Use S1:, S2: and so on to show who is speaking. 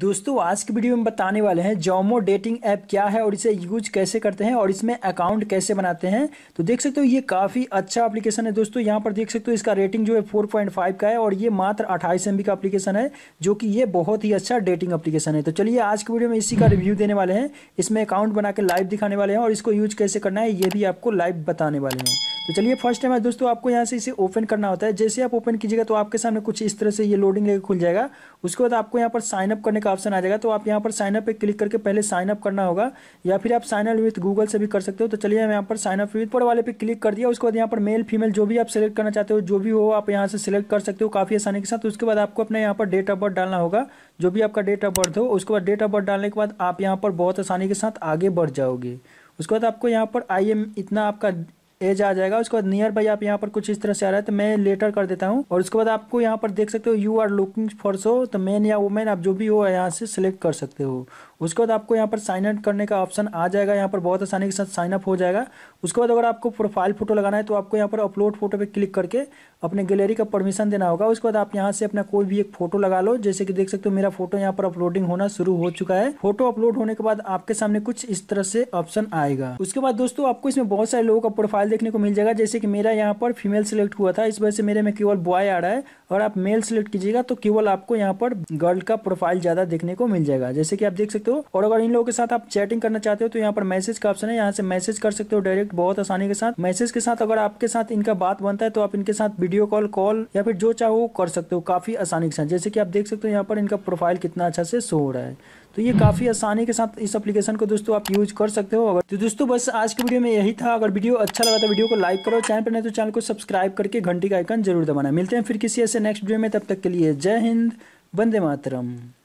S1: दोस्तों आज की वीडियो में बताने वाले हैं जोमो डेटिंग ऐप क्या है और इसे यूज कैसे करते हैं और इसमें अकाउंट कैसे बनाते हैं तो देख सकते हो ये काफ़ी अच्छा एप्लीकेशन है दोस्तों यहाँ पर देख सकते हो इसका रेटिंग जो है 4.5 का है और ये मात्र 28 एम का एप्लीकेशन है जो कि ये बहुत ही अच्छा डेटिंग एप्लीकेशन है तो चलिए आज की वीडियो में इसी का रिव्यू देने वाले हैं इसमें अकाउंट बना के लाइव दिखाने वाले हैं और इसको यूज कैसे करना है ये भी आपको लाइव बताने वाले हैं तो चलिए फर्स्ट टाइम है दोस्तों आपको यहाँ से इसे ओपन करना होता है जैसे आप ओपन कीजिएगा तो आपके सामने कुछ इस तरह से ये लोडिंग लेकर खुल जाएगा उसके बाद आपको यहाँ पर साइन अप करने का ऑप्शन आ जाएगा तो आप यहाँ पर साइन अप पे क्लिक करके पहले साइन अप करना होगा या फिर आप साइन अप विथ गूगल से भी कर सकते हो तो चलिए हम यहाँ पर साइन अप विथ पर वाले पे क्लिक कर दिया उसके बाद यहाँ पर मेल फीमेल जो भी आप सेलेक्ट करना चाहते हो जो भी हो आप यहाँ से सिलेक्ट कर सकते हो काफ़ी आसानी के साथ उसके बाद आपको अपने यहाँ पर डेट ऑफ बर्थ डालना होगा जो भी आपका डेट ऑफ बर्थ हो उसके बाद डेट ऑफ बर्थ डालने के बाद आप यहाँ पर बहुत आसानी के साथ आगे बढ़ जाओगे उसके बाद आपको यहाँ पर आई एम इतना आपका एज आ जाएगा उसके बाद नियर बाई आप यहाँ पर कुछ इस तरह से आ रहा है तो मैं लेटर कर देता हूँ और उसके बाद आपको यहाँ पर देख सकते हो you are looking for so तो मैन या वुमेन आप जो भी हो यहाँ से सिलेक्ट कर सकते हो उसके बाद आपको यहाँ पर साइन अप करने का ऑप्शन आ जाएगा यहाँ पर बहुत आसानी के साथ साइन अप हो जाएगा उसके बाद अगर आपको प्रोफाइल फ़ोटो लगाना है तो आपको यहाँ पर अपलोड फोटो पर क्लिक करके अपने गैलरी का परमिशन देना होगा उसके बाद आप यहाँ से अपना कोई भी एक फोटो लगा लो जैसे कि देख सकते हो मेरा फोटो यहाँ पर अपलोडिंग होना शुरू हो चुका है फोटो अपलोड होने के बाद आपके सामने कुछ इस तरह से ऑप्शन आएगा उसके बाद दोस्तों आपको इसमें बहुत सारे लोगों का प्रोफाइल देखने को मिल जाएगा जैसे कि मेरा यहाँ पर फीमेल सिलेक्ट हुआ था इस वजह से मेरे में केवल बॉय आ रहा है और आप मेल सिलेक्ट कीजिएगा तो केवल आपको यहाँ पर गर्ल का प्रोफाइल ज़्यादा देखने को मिल जाएगा जैसे कि आप देख सकते सकते हो और अगर इन लोगों के साथ आप चैटिंग करना चाहते हो तो यहाँ पर मैसेज का ऑप्शन है यहाँ से मैसेज कर सकते हो डायरेक्ट बहुत आसानी के साथ मैसेज के साथ अगर आपके साथ इनका बात बनता है तो आप इनके साथ वीडियो कॉल कॉल या फिर जो चाहो कर सकते हो काफी आसानी के साथ जैसे कि आप देख सकते हो यहाँ पर इनका प्रोफाइल कितना अच्छा से शो हो रहा है तो ये काफी आसानी के साथ इस एप्लीकेशन को दोस्तों आप यूज कर सकते हो अगर तो दोस्तों बस आज के वीडियो में यही था अगर वीडियो अच्छा लगा तो वीडियो को लाइक करो चैनल पर नहीं तो चैनल को सब्सक्राइब करके घंटी का आइकन जरूर दबाना मिलते हैं फिर किसी ऐसे नेक्स्ट वीडियो में तब तक के लिए जय हिंद वंदे मातरम